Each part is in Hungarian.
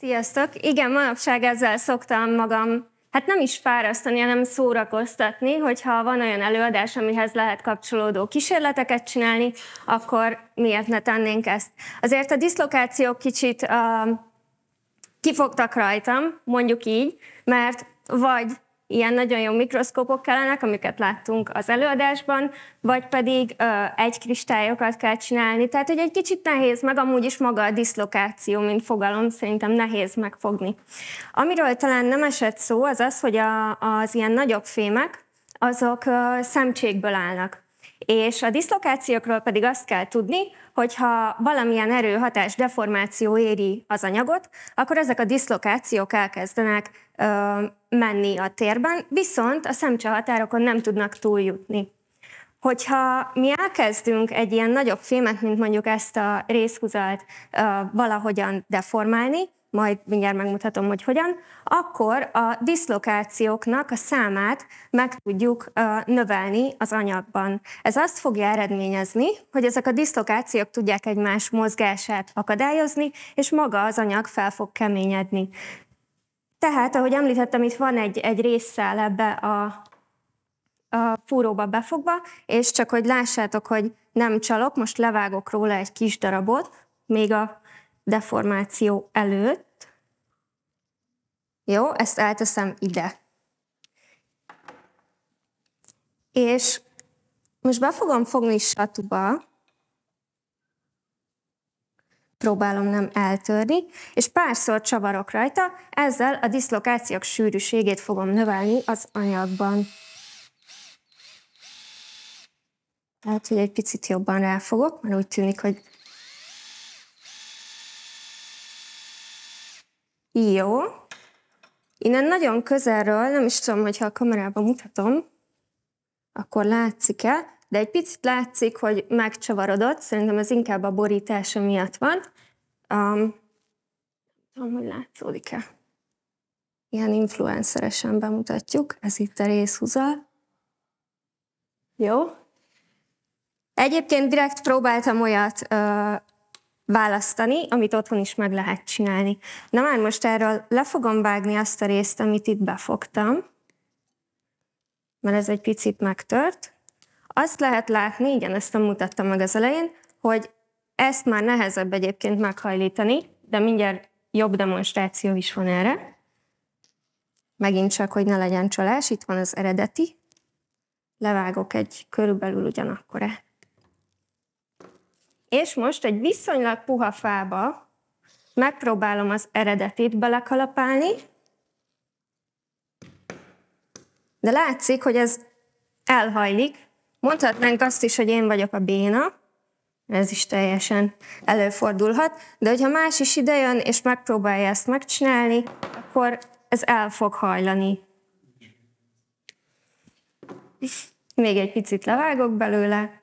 Sziasztok! Igen, manapság ezzel szoktam magam, hát nem is fárasztani, hanem szórakoztatni, hogyha van olyan előadás, amihez lehet kapcsolódó kísérleteket csinálni, akkor miért ne tennénk ezt? Azért a diszlokációk kicsit uh, kifogtak rajtam, mondjuk így, mert vagy ilyen nagyon jó mikroszkópok kellenek, amiket láttunk az előadásban, vagy pedig ö, egy kristályokat kell csinálni, tehát hogy egy kicsit nehéz, meg amúgy is maga a diszlokáció, mint fogalom, szerintem nehéz megfogni. Amiről talán nem esett szó, az az, hogy a, az ilyen nagyobb fémek, azok ö, szemcsékből állnak. És a diszlokációkról pedig azt kell tudni, hogy ha valamilyen erőhatás deformáció éri az anyagot, akkor ezek a diszlokációk elkezdenek ö, menni a térben, viszont a szemcsehatárokon határokon nem tudnak túljutni. Hogyha mi elkezdünk egy ilyen nagyobb fémet, mint mondjuk ezt a részhúzalt ö, valahogyan deformálni, majd mindjárt megmutatom, hogy hogyan, akkor a diszlokációknak a számát meg tudjuk növelni az anyagban. Ez azt fogja eredményezni, hogy ezek a diszlokációk tudják egymás mozgását akadályozni, és maga az anyag fel fog keményedni. Tehát, ahogy említettem, itt van egy, egy résszel ebbe a, a fúróba befogva, és csak hogy lássátok, hogy nem csalok, most levágok róla egy kis darabot, még a deformáció előtt. Jó, ezt elteszem ide. És most be fogom fogni satuba, próbálom nem eltörni, és párszor csavarok rajta, ezzel a diszlokációk sűrűségét fogom növelni az anyagban. Tehát, hogy egy picit jobban ráfogok, mert úgy tűnik, hogy Jó. Innen nagyon közelről, nem is tudom, hogyha a kamerában mutatom, akkor látszik-e, de egy picit látszik, hogy megcsavarodott, szerintem ez inkább a borítása miatt van. Um, tudom, hogy látszódik-e. Ilyen influenceresen bemutatjuk, ez itt a részhúza. Jó. Egyébként direkt próbáltam olyat, választani, amit otthon is meg lehet csinálni. Na már most erről le fogom vágni azt a részt, amit itt befogtam, mert ez egy picit megtört. Azt lehet látni, igen, ezt nem mutattam meg az elején, hogy ezt már nehezebb egyébként meghajlítani, de mindjárt jobb demonstráció is van erre. Megint csak, hogy ne legyen csalás, itt van az eredeti. Levágok egy körülbelül ugyanakkorát. És most egy viszonylag puha fába megpróbálom az eredetit belekalapálni, de látszik, hogy ez elhajlik. Mondhatnánk azt is, hogy én vagyok a béna, ez is teljesen előfordulhat, de hogyha más is idejön és megpróbálja ezt megcsinálni, akkor ez el fog hajlani. Még egy picit levágok belőle,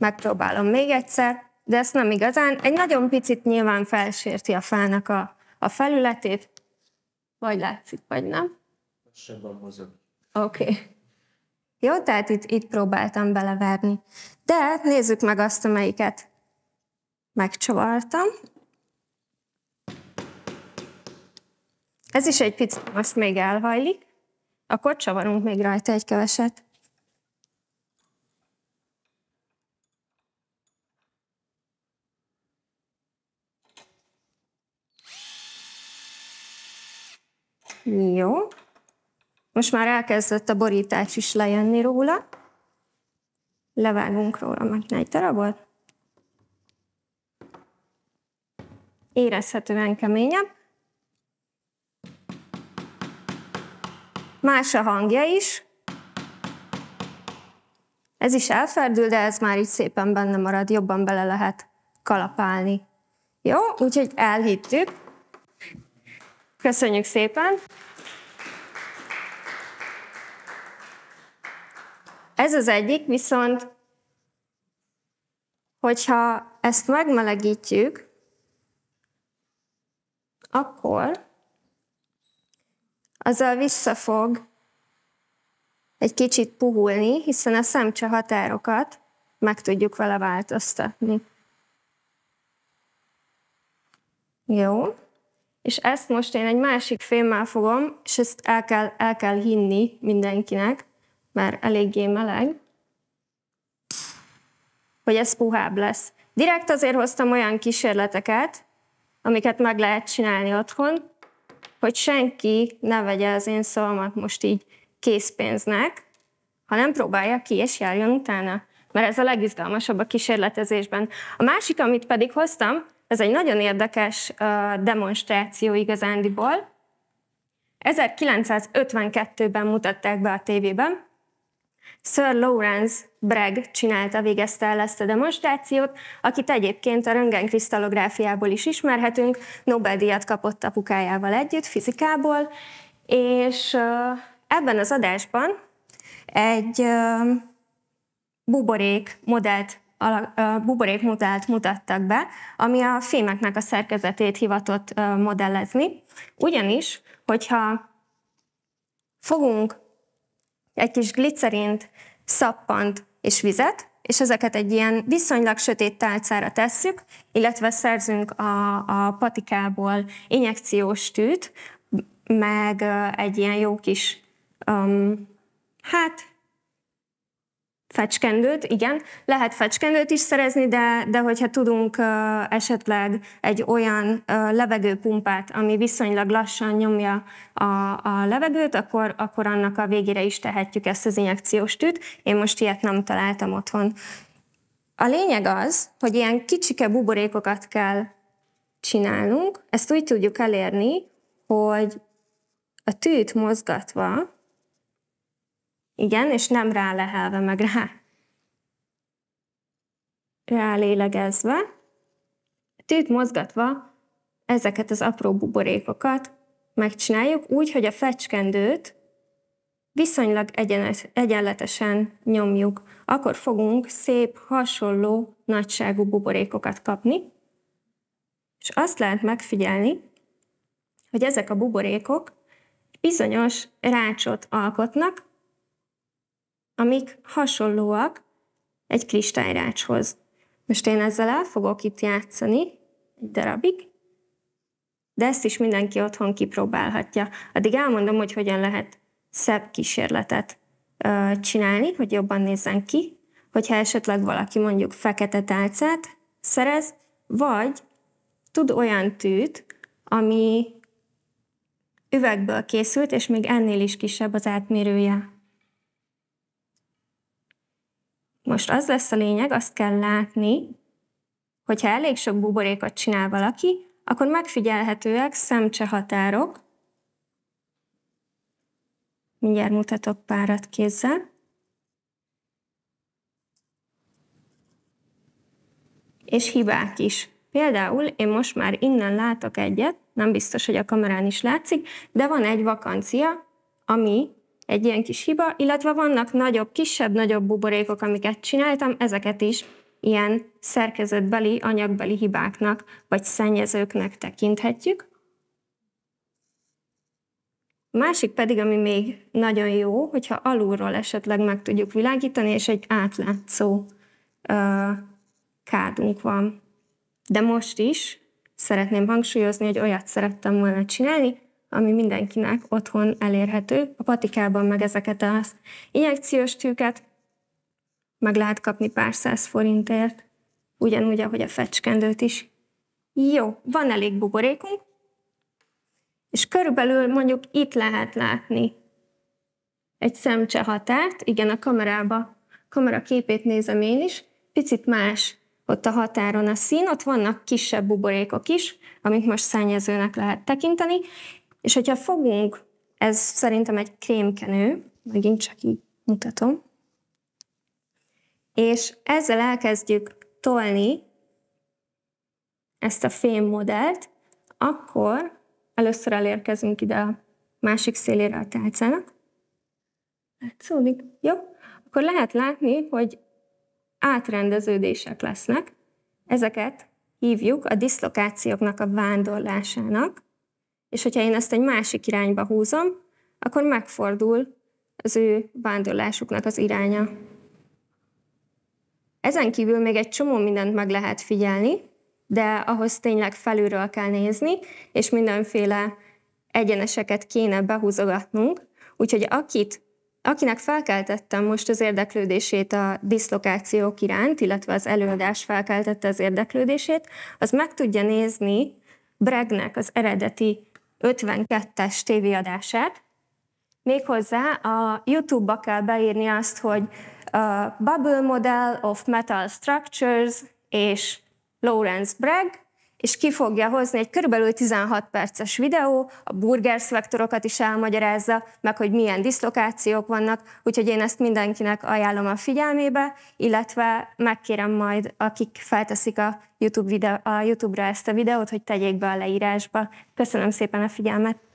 megpróbálom még egyszer, de ezt nem igazán. Egy nagyon picit nyilván felsérti a fának a, a felületét, vagy látszik, vagy nem. Oké. Okay. Jó, tehát itt, itt próbáltam beleverni. De nézzük meg azt, amelyiket megcsavartam. Ez is egy picit most még elhajlik. Akkor csavarunk még rajta egy keveset. Jó. Most már elkezdett a borítás is lejönni róla. Levágunk róla meg egy darabot. Érezhetően keményebb. Más a hangja is. Ez is elferdül, de ez már így szépen benne marad, jobban bele lehet kalapálni. Jó, úgyhogy elhittük. Köszönjük szépen! Ez az egyik, viszont hogyha ezt megmelegítjük, akkor azzal vissza fog egy kicsit puhulni, hiszen a szemcse határokat meg tudjuk vele változtatni. Jó és ezt most én egy másik fémmel fogom, és ezt el kell, el kell hinni mindenkinek, mert eléggé meleg, hogy ez puhább lesz. Direkt azért hoztam olyan kísérleteket, amiket meg lehet csinálni otthon, hogy senki ne vegye az én szavamat most így készpénznek, hanem próbálja ki és járjon utána. Mert ez a legizgalmasabb a kísérletezésben. A másik, amit pedig hoztam, ez egy nagyon érdekes demonstráció igazándiból. 1952-ben mutatták be a tévében. Sir Lawrence Bragg csinálta, végezte el ezt a demonstrációt, akit egyébként a röntgenkristallográfiából is ismerhetünk, Nobel-díjat kapott apukájával együtt, fizikából, és ebben az adásban egy buborék modellt buborékmodellt mutattak be, ami a fémeknek a szerkezetét hivatott modellezni. Ugyanis, hogyha fogunk egy kis glicerint, szappant és vizet, és ezeket egy ilyen viszonylag sötét tálcára tesszük, illetve szerzünk a, a patikából injekciós tűt, meg egy ilyen jó kis, um, hát fecskendőt, igen, lehet fecskendőt is szerezni, de, de hogyha tudunk uh, esetleg egy olyan uh, levegőpumpát, ami viszonylag lassan nyomja a, a levegőt, akkor, akkor annak a végére is tehetjük ezt az injekciós tűt. Én most ilyet nem találtam otthon. A lényeg az, hogy ilyen kicsike buborékokat kell csinálnunk. Ezt úgy tudjuk elérni, hogy a tűt mozgatva igen, és nem lehelve, meg rá, lélegezve, tűt mozgatva ezeket az apró buborékokat megcsináljuk úgy, hogy a fecskendőt viszonylag egyenes, egyenletesen nyomjuk. Akkor fogunk szép, hasonló nagyságú buborékokat kapni, és azt lehet megfigyelni, hogy ezek a buborékok bizonyos rácsot alkotnak, amik hasonlóak egy kristályrácshoz. Most én ezzel el fogok itt játszani egy darabig, de ezt is mindenki otthon kipróbálhatja. Addig elmondom, hogy hogyan lehet szebb kísérletet ö, csinálni, hogy jobban nézzen ki, hogyha esetleg valaki mondjuk fekete tálcát szerez, vagy tud olyan tűt, ami üvegből készült, és még ennél is kisebb az átmérője Most az lesz a lényeg, azt kell látni, hogyha elég sok buborékot csinál valaki, akkor megfigyelhetőek szemcse határok. Mindjárt mutatok párat kézzel. És hibák is. Például én most már innen látok egyet, nem biztos, hogy a kamerán is látszik, de van egy vakancia, ami egy ilyen kis hiba, illetve vannak nagyobb, kisebb-nagyobb buborékok, amiket csináltam, ezeket is ilyen szerkezetbeli, anyagbeli hibáknak vagy szennyezőknek tekinthetjük. A másik pedig, ami még nagyon jó, hogyha alulról esetleg meg tudjuk világítani, és egy átlátszó ö, kádunk van. De most is szeretném hangsúlyozni, hogy olyat szerettem volna csinálni, ami mindenkinek otthon elérhető. A patikában meg ezeket az injekciós tűket meg lehet kapni pár száz forintért, ugyanúgy, ahogy a fecskendőt is. Jó, van elég buborékunk, és körülbelül mondjuk itt lehet látni egy szemcse határt, igen, a kamerába, kamera képét nézem én is, picit más ott a határon a szín, ott vannak kisebb buborékok is, amit most szennyezőnek lehet tekinteni, és hogyha fogunk, ez szerintem egy krémkenő, megint csak így mutatom, és ezzel elkezdjük tolni ezt a modellt, akkor először elérkezünk ide a másik szélére a tálcának. Látszódik? Jó. Akkor lehet látni, hogy átrendeződések lesznek. Ezeket hívjuk a diszlokációknak a vándorlásának. És hogyha én ezt egy másik irányba húzom, akkor megfordul az ő vándorlásuknak az iránya. Ezen kívül még egy csomó mindent meg lehet figyelni, de ahhoz tényleg felülről kell nézni, és mindenféle egyeneseket kéne behúzogatnunk, úgyhogy akit, akinek felkeltettem most az érdeklődését a diszlokációk iránt, illetve az előadás felkeltette az érdeklődését, az meg tudja nézni Bregnek az eredeti 52-es tévéadását, méghozzá a YouTube-ba kell beírni azt, hogy Bubble Model of Metal Structures és Lawrence Bragg, és ki fogja hozni egy körülbelül 16 perces videó, a burgers vektorokat is elmagyarázza, meg hogy milyen diszlokációk vannak, úgyhogy én ezt mindenkinek ajánlom a figyelmébe, illetve megkérem majd, akik felteszik a YouTube, videó, a YouTube-ra ezt a videót, hogy tegyék be a leírásba. Köszönöm szépen a figyelmet!